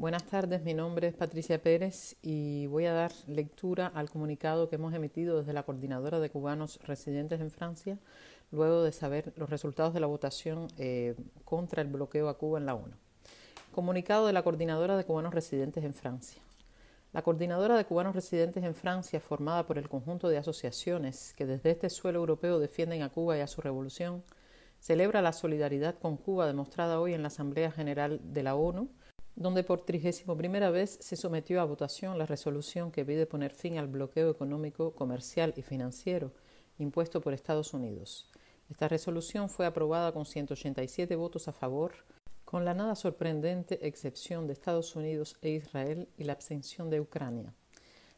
Buenas tardes, mi nombre es Patricia Pérez y voy a dar lectura al comunicado que hemos emitido desde la Coordinadora de Cubanos Residentes en Francia, luego de saber los resultados de la votación eh, contra el bloqueo a Cuba en la ONU. Comunicado de la Coordinadora de Cubanos Residentes en Francia. La Coordinadora de Cubanos Residentes en Francia, formada por el conjunto de asociaciones que desde este suelo europeo defienden a Cuba y a su revolución, celebra la solidaridad con Cuba demostrada hoy en la Asamblea General de la ONU donde por trigésimo primera vez se sometió a votación la resolución que pide poner fin al bloqueo económico, comercial y financiero impuesto por Estados Unidos. Esta resolución fue aprobada con 187 votos a favor, con la nada sorprendente excepción de Estados Unidos e Israel y la abstención de Ucrania.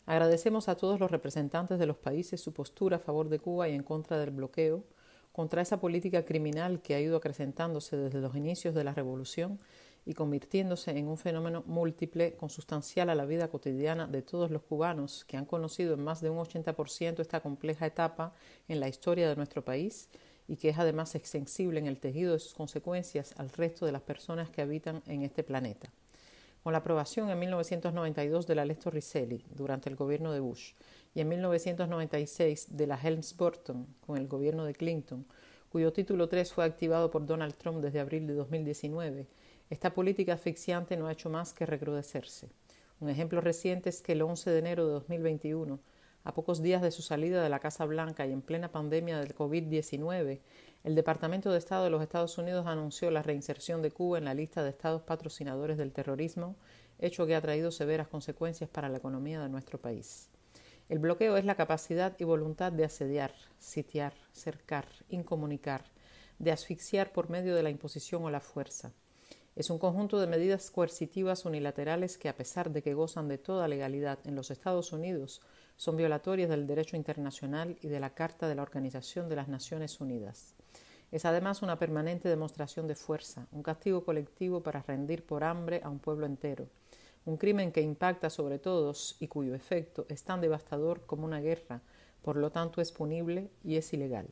Agradecemos a todos los representantes de los países su postura a favor de Cuba y en contra del bloqueo, contra esa política criminal que ha ido acrecentándose desde los inicios de la revolución y convirtiéndose en un fenómeno múltiple consustancial a la vida cotidiana de todos los cubanos que han conocido en más de un 80% esta compleja etapa en la historia de nuestro país y que es además extensible en el tejido de sus consecuencias al resto de las personas que habitan en este planeta. Con la aprobación en 1992 de la Ley Torricelli durante el gobierno de Bush y en 1996 de la Helms-Burton con el gobierno de Clinton, cuyo título 3 fue activado por Donald Trump desde abril de 2019, esta política asfixiante no ha hecho más que recrudecerse. Un ejemplo reciente es que el 11 de enero de 2021, a pocos días de su salida de la Casa Blanca y en plena pandemia del COVID-19, el Departamento de Estado de los Estados Unidos anunció la reinserción de Cuba en la lista de estados patrocinadores del terrorismo, hecho que ha traído severas consecuencias para la economía de nuestro país. El bloqueo es la capacidad y voluntad de asediar, sitiar, cercar, incomunicar, de asfixiar por medio de la imposición o la fuerza es un conjunto de medidas coercitivas unilaterales que, a pesar de que gozan de toda legalidad en los Estados Unidos, son violatorias del derecho internacional y de la Carta de la Organización de las Naciones Unidas. Es además una permanente demostración de fuerza, un castigo colectivo para rendir por hambre a un pueblo entero, un crimen que impacta sobre todos y cuyo efecto es tan devastador como una guerra, por lo tanto es punible y es ilegal.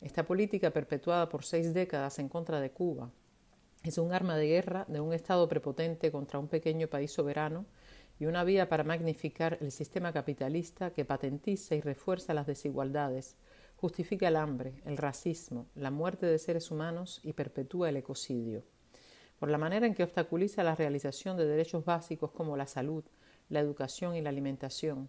Esta política perpetuada por seis décadas en contra de Cuba, es un arma de guerra de un Estado prepotente contra un pequeño país soberano y una vía para magnificar el sistema capitalista que patentiza y refuerza las desigualdades, justifica el hambre, el racismo, la muerte de seres humanos y perpetúa el ecocidio. Por la manera en que obstaculiza la realización de derechos básicos como la salud, la educación y la alimentación,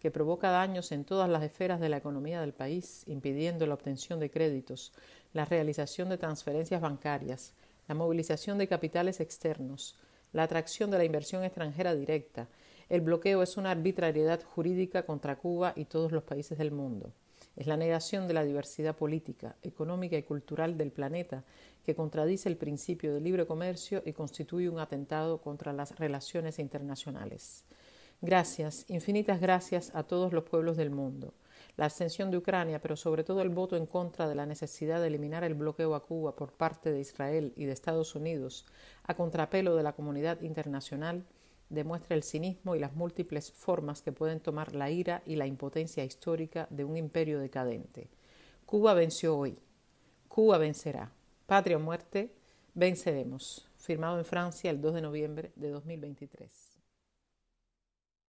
que provoca daños en todas las esferas de la economía del país, impidiendo la obtención de créditos, la realización de transferencias bancarias, la movilización de capitales externos, la atracción de la inversión extranjera directa. El bloqueo es una arbitrariedad jurídica contra Cuba y todos los países del mundo. Es la negación de la diversidad política, económica y cultural del planeta que contradice el principio del libre comercio y constituye un atentado contra las relaciones internacionales. Gracias, infinitas gracias a todos los pueblos del mundo la ascensión de Ucrania, pero sobre todo el voto en contra de la necesidad de eliminar el bloqueo a Cuba por parte de Israel y de Estados Unidos, a contrapelo de la comunidad internacional, demuestra el cinismo y las múltiples formas que pueden tomar la ira y la impotencia histórica de un imperio decadente. Cuba venció hoy. Cuba vencerá. Patria o muerte, venceremos. Firmado en Francia el 2 de noviembre de 2023.